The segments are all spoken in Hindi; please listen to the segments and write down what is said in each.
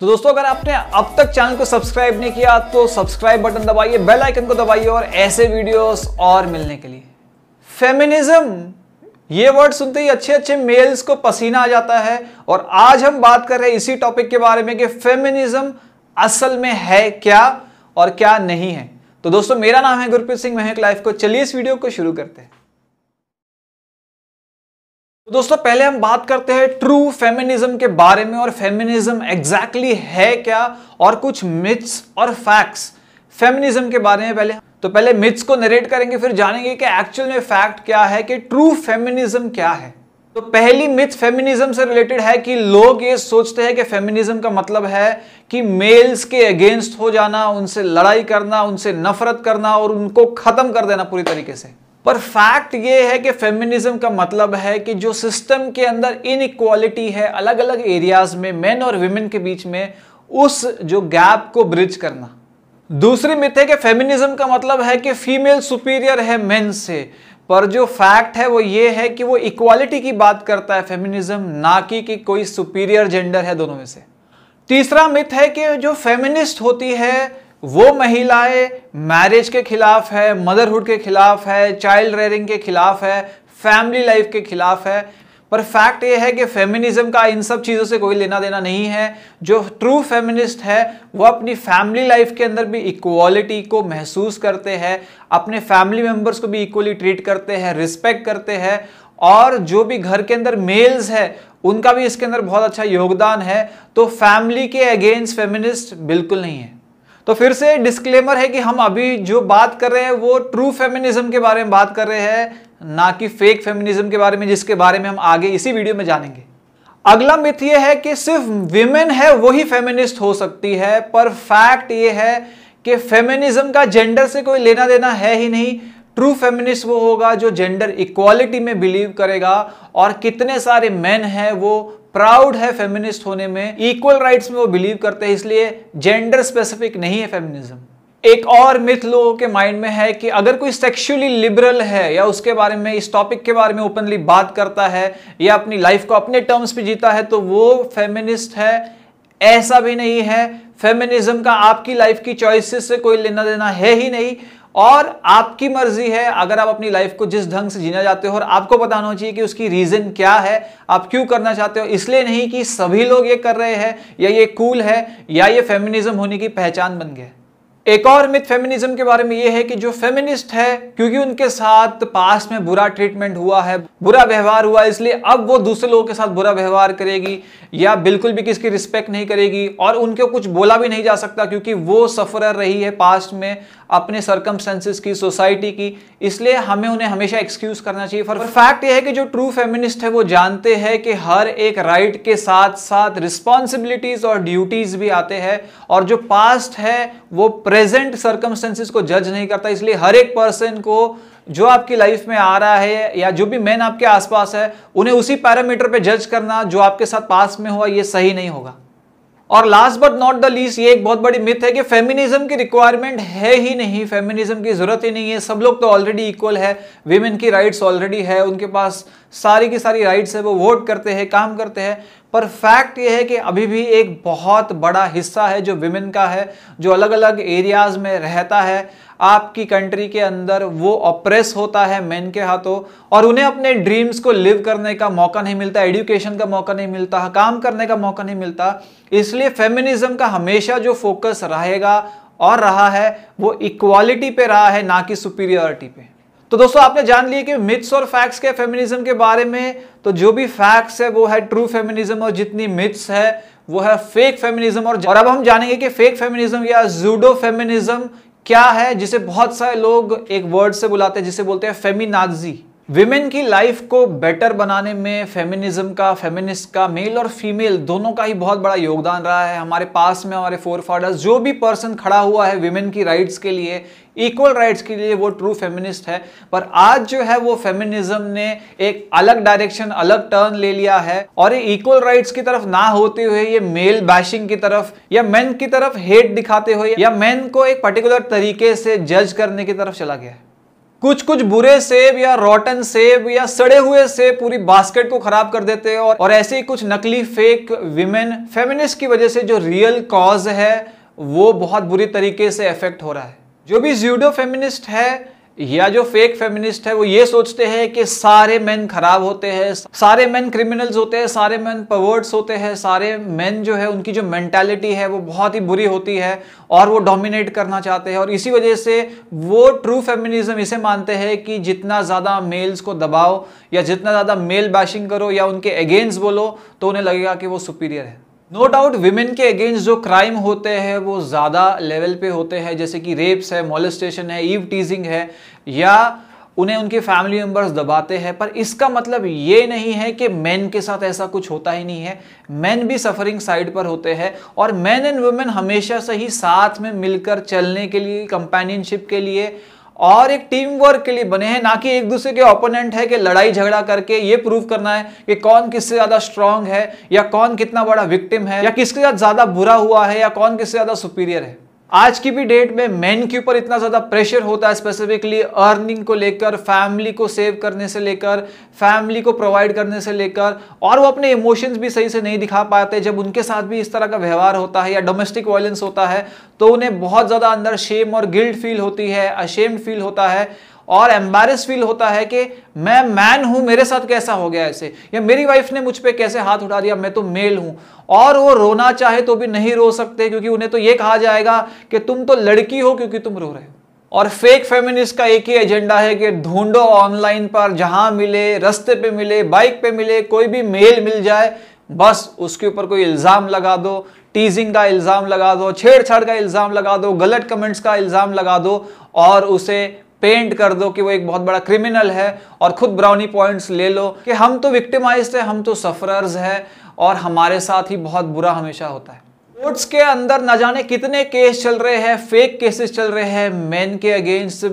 तो दोस्तों अगर आपने अब तक चैनल को सब्सक्राइब नहीं किया तो सब्सक्राइब बटन दबाइए बेल आइकन को दबाइए और ऐसे वीडियोस और मिलने के लिए फेमिनिज्म ये वर्ड सुनते ही अच्छे अच्छे मेल्स को पसीना आ जाता है और आज हम बात कर रहे हैं इसी टॉपिक के बारे में कि फेमिनिज्म असल में है क्या और क्या नहीं है तो दोस्तों मेरा नाम है गुरप्रीत सिंह महक लाइफ को चलिए इस वीडियो को शुरू करते हैं तो दोस्तों पहले हम बात करते हैं ट्रू फेमिनिज्म के बारे में और फेमिनिज्म एग्जैक्टली exactly है क्या और कुछ मिथ्स और फैक्ट्स फेमिनिज्म के बारे में पहले तो पहले मिथ्स को नरेट करेंगे फिर जानेंगे कि एक्चुअल में फैक्ट क्या है कि ट्रू फेमिनिज्म क्या है तो पहली मिथ फेमिनिज्म से रिलेटेड है कि लोग ये सोचते हैं कि फेमिनिज्म का मतलब है कि मेल्स के अगेंस्ट हो जाना उनसे लड़ाई करना उनसे नफरत करना और उनको खत्म कर देना पूरी तरीके से पर फैक्ट ये है कि फेमिनिज्म का मतलब है कि जो सिस्टम के अंदर इनक्वालिटी है अलग अलग एरियाज में मेन और वुमेन के बीच में उस जो गैप को ब्रिज करना दूसरी मिथ है कि फेमिनिज्म का मतलब है कि फीमेल सुपीरियर है मेन से पर जो फैक्ट है वो ये है कि वो इक्वालिटी की बात करता है फेमिनिज्म ना कि कि कोई सुपीरियर जेंडर है दोनों में से तीसरा मिथ है कि जो फेमिनिस्ट होती है वो महिलाएं मैरिज के खिलाफ है मदरहुड के खिलाफ है चाइल्ड रेयरिंग के खिलाफ है फैमिली लाइफ के खिलाफ है पर फैक्ट ये है कि फेमिनिज्म का इन सब चीज़ों से कोई लेना देना नहीं है जो ट्रू फेमिनिस्ट है वो अपनी फैमिली लाइफ के अंदर भी इक्वालिटी को महसूस करते हैं अपने फैमिली मेम्बर्स को भी इक्वली ट्रीट करते हैं रिस्पेक्ट करते हैं और जो भी घर के अंदर मेल्स है उनका भी इसके अंदर बहुत अच्छा योगदान है तो फैमिली के अगेंस्ट फेमिनिस्ट बिल्कुल नहीं है तो फिर से डिस्क्लेमर है कि हम अभी जो बात कर रहे हैं वो ट्रू फेमिनिज्म के बारे में बात कर रहे हैं ना कि फेक फेमिनिज्म के बारे में जिसके बारे में हम आगे इसी वीडियो में जानेंगे अगला मिथ यह है कि सिर्फ विमेन है वही फेमिनिस्ट हो सकती है पर फैक्ट ये है कि फेमिनिज्म का जेंडर से कोई लेना देना है ही नहीं ट्रू फेमिनिस्ट वो होगा जो जेंडर इक्वालिटी में बिलीव करेगा और कितने सारे मेन हैं वो प्राउड है फेमिनिस्ट होने में इक्वल राइट्स में वो बिलीव करते हैं इसलिए जेंडर स्पेसिफिक नहीं है फेमिनिज्म एक और मिथ लोगों के माइंड में है कि अगर कोई सेक्सुअली लिबरल है या उसके बारे में इस टॉपिक के बारे में ओपनली बात करता है या अपनी लाइफ को अपने टर्म्स पे जीता है तो वो फेमिनिस्ट है ऐसा भी नहीं है फेमिनिज्म का आपकी लाइफ की चॉइसेस से कोई लेना देना है ही नहीं और आपकी मर्जी है अगर आप अपनी लाइफ को जिस ढंग से जीना चाहते हो और आपको पता होना चाहिए कि उसकी रीज़न क्या है आप क्यों करना चाहते हो इसलिए नहीं कि सभी लोग ये कर रहे हैं या ये कूल है या ये फेमिनिज्म होने की पहचान बन गया है एक और मिथ फेमिनिज्म के बारे में यह है कि जो फेमिनिस्ट है क्योंकि उनके साथ पास में बुरा ट्रीटमेंट हुआ है बुरा व्यवहार हुआ इसलिए अब वो दूसरे लोगों के साथ बुरा व्यवहार करेगी या बिल्कुल भी किसकी रिस्पेक्ट नहीं करेगी और उनके कुछ बोला भी नहीं जा सकता क्योंकि वो सफर रही है पास्ट में अपने सर्कमस्टेंसेस की सोसाइटी की इसलिए हमें उन्हें हमेशा एक्सक्यूज करना चाहिए फॉर फैक्ट यह है कि जो ट्रू फेमिनिस्ट है वो जानते हैं कि हर एक राइट right के साथ साथ रिस्पॉन्सिबिलिटीज और ड्यूटीज भी आते हैं और जो पास्ट है वो प्रे प्रेजेंट सर्कमस्टेंसेज को जज नहीं करता इसलिए हर एक पर्सन को जो आपकी लाइफ में आ रहा है या जो भी मैन आपके आसपास है उन्हें उसी पैरामीटर पे जज करना जो आपके साथ पास में हुआ ये सही नहीं होगा और last but not the least ये एक बहुत बड़ी मिथ है कि फेमिनिज्म की रिक्वायरमेंट है ही नहीं फेमिनिज्म की जरूरत ही नहीं है सब लोग तो ऑलरेडी इक्वल है वीमेन की राइट्स ऑलरेडी है उनके पास सारी की सारी राइट्स है वो वोट करते हैं काम करते हैं पर फैक्ट ये है कि अभी भी एक बहुत बड़ा हिस्सा है जो वीमेन का है जो अलग अलग एरियाज में रहता है आपकी कंट्री के अंदर वो ऑप्रेस होता है मेन के हाथों और उन्हें अपने ड्रीम्स को लिव करने का मौका नहीं मिलता एडुकेशन का मौका नहीं मिलता काम करने का मौका नहीं मिलता इसलिए फेमिनिज्म का हमेशा जो फोकस रहेगा और रहा है वो इक्वालिटी पे रहा है ना कि सुपीरियरिटी पे तो दोस्तों आपने जान लिया कि मिथ्स और फैक्ट्स के फेमिनिज्म के बारे में तो जो भी फैक्ट्स है वो है ट्रू फेमिनिज्म और जितनी मिथ्स है वो है फेक फेमिनिज्म और, और अब हम जानेंगे कि फेक फेमिनिज्म या जूडो फेमिनिज्म क्या है जिसे बहुत सारे लोग एक वर्ड से बुलाते हैं जिसे बोलते हैं फेमिनाजी विमेन की लाइफ को बेटर बनाने में फेमिनिज्म का फेमिनिस्ट का मेल और फीमेल दोनों का ही बहुत बड़ा योगदान रहा है हमारे पास में हमारे फोर फादर्स जो भी पर्सन खड़ा हुआ है विमेन की राइट्स के लिए इक्वल राइट्स के लिए वो ट्रू फेमिनिस्ट है पर आज जो है वो फेमिनिज्म ने एक अलग डायरेक्शन अलग टर्न ले लिया है और ये इक्वल राइट्स की तरफ ना होते हुए ये मेल बैशिंग की तरफ या मेन की तरफ हेट दिखाते हुए या मेन को एक पर्टिकुलर तरीके से जज करने की तरफ चला गया है कुछ कुछ बुरे सेब या रोटन सेब या सड़े हुए सेब पूरी बास्केट को खराब कर देते हैं और, और ऐसे ही कुछ नकली फेक विमेन फेमिनिस्ट की वजह से जो रियल कॉज है वो बहुत बुरी तरीके से अफेक्ट हो रहा है जो भी ज्यूडो फेमिनिस्ट है या जो फेक फेमिनिस्ट है वो ये सोचते हैं कि सारे मेन खराब होते हैं सारे मेन क्रिमिनल्स होते हैं सारे मेन पवर्ड्स होते हैं सारे मेन जो है उनकी जो मेंटालिटी है वो बहुत ही बुरी होती है और वो डोमिनेट करना चाहते हैं और इसी वजह से वो ट्रू फेमिनिज्म इसे मानते हैं कि जितना ज़्यादा मेल्स को दबाओ या जितना ज़्यादा मेल बैशिंग करो या उनके अगेंस्ट बोलो तो उन्हें लगेगा कि वो सुपीरियर है नो डाउट विमेन के अगेंस्ट जो क्राइम होते हैं वो ज़्यादा लेवल पे होते हैं जैसे कि रेप्स है मोलिस्टेशन है ईव टीजिंग है या उन्हें उनके फैमिली मेम्बर्स दबाते हैं पर इसका मतलब ये नहीं है कि मैन के साथ ऐसा कुछ होता ही नहीं है मैन भी सफरिंग साइड पर होते हैं और मैन एंड वुमेन हमेशा से ही साथ में मिलकर चलने के लिए कंपेनियनशिप के लिए और एक टीम वर्क के लिए बने हैं ना कि एक दूसरे के ओपोनेंट है कि लड़ाई झगड़ा करके ये प्रूव करना है कि कौन किससे ज्यादा स्ट्रांग है या कौन कितना बड़ा विक्टिम है या किसके साथ ज्यादा बुरा हुआ है या कौन किससे ज्यादा सुपीरियर है आज की भी डेट में मेन के ऊपर इतना ज़्यादा प्रेशर होता है स्पेसिफिकली अर्निंग को लेकर फैमिली को सेव करने से लेकर फैमिली को प्रोवाइड करने से लेकर और वो अपने इमोशंस भी सही से नहीं दिखा पाते जब उनके साथ भी इस तरह का व्यवहार होता है या डोमेस्टिक वायलेंस होता है तो उन्हें बहुत ज़्यादा अंदर शेम और गिल्ड फील होती है अशेम्ड फील होता है और एम्बेरस फील होता है कि मैं मैन हूं मेरे साथ कैसा हो गया ऐसे या मेरी वाइफ ने मुझ पर कैसे हाथ उठा दिया मैं तो मेल हूं और वो रोना चाहे तो भी नहीं रो सकते क्योंकि उन्हें तो ये कहा जाएगा कि तुम तो लड़की हो क्योंकि तुम रो रहे हो और फेक फेमिनिस्ट का एक ही एजेंडा है कि ढूंढो ऑनलाइन पर जहां मिले रस्ते पे मिले बाइक पे मिले कोई भी मेल मिल जाए बस उसके ऊपर कोई इल्ज़ाम लगा दो टीजिंग का इल्ज़ाम लगा दो छेड़छाड़ का इल्ज़ाम लगा दो गलत कमेंट्स का इल्ज़ाम लगा दो और उसे पेंट कर दो कि वो एक बहुत बड़ा क्रिमिनल है और खुद ब्राउनी पॉइंट्स ले लो कि हम तो विक्टिमाइज है हम तो सफरर्स है और हमारे साथ ही बहुत बुरा हमेशा होता है कोर्ट्स के अंदर ना जाने कितने केस चल रहे हैं फेक केसेस चल रहे हैं मेन के अगेंस्ट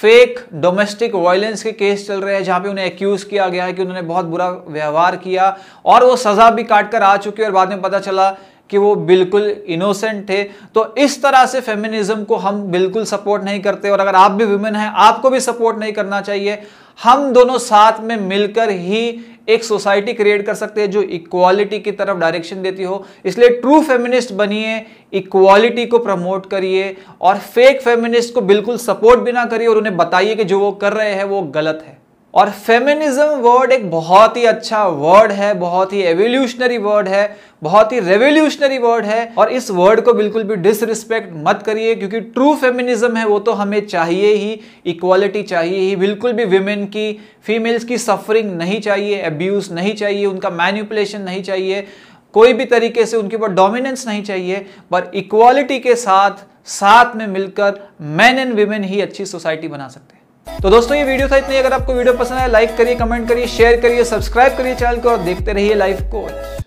फेक डोमेस्टिक वायलेंस के केस चल रहे हैं जहां पे उन्हें एक्यूज किया गया है कि उन्होंने बहुत बुरा व्यवहार किया और वो सजा भी काट कर आ चुकी है और बाद में पता चला कि वो बिल्कुल इनोसेंट थे तो इस तरह से फेमिनिज्म को हम बिल्कुल सपोर्ट नहीं करते और अगर आप भी वुमेन हैं आपको भी सपोर्ट नहीं करना चाहिए हम दोनों साथ में मिलकर ही एक सोसाइटी क्रिएट कर सकते हैं जो इक्वालिटी की तरफ डायरेक्शन देती हो इसलिए ट्रू फेमिनिस्ट बनिए इक्वालिटी को प्रमोट करिए और फेक फेमिनिस्ट को बिल्कुल सपोर्ट भी ना करिए और उन्हें बताइए कि जो वो कर रहे हैं वो गलत है और फेमिनिज्म वर्ड एक बहुत ही अच्छा वर्ड है बहुत ही एवोल्यूशनरी वर्ड है बहुत ही रेवोल्यूशनरी वर्ड है और इस वर्ड को बिल्कुल भी डिसरिस्पेक्ट मत करिए क्योंकि ट्रू फेमिनिज्म है वो तो हमें चाहिए ही इक्वालिटी चाहिए ही बिल्कुल भी विमेन की फीमेल्स की सफरिंग नहीं चाहिए एब्यूज नहीं चाहिए उनका मैन्यूपुलेशन नहीं चाहिए कोई भी तरीके से उनके ऊपर डोमिनेंस नहीं चाहिए पर इक्वालिटी के साथ साथ में मिलकर मैन एंड वीमेन ही अच्छी सोसाइटी बना सकते हैं तो दोस्तों ये वीडियो था इतनी अगर आपको वीडियो पसंद आए लाइक करिए कमेंट करिए शेयर करिए सब्सक्राइब करिए चैनल को और देखते रहिए लाइफ कोच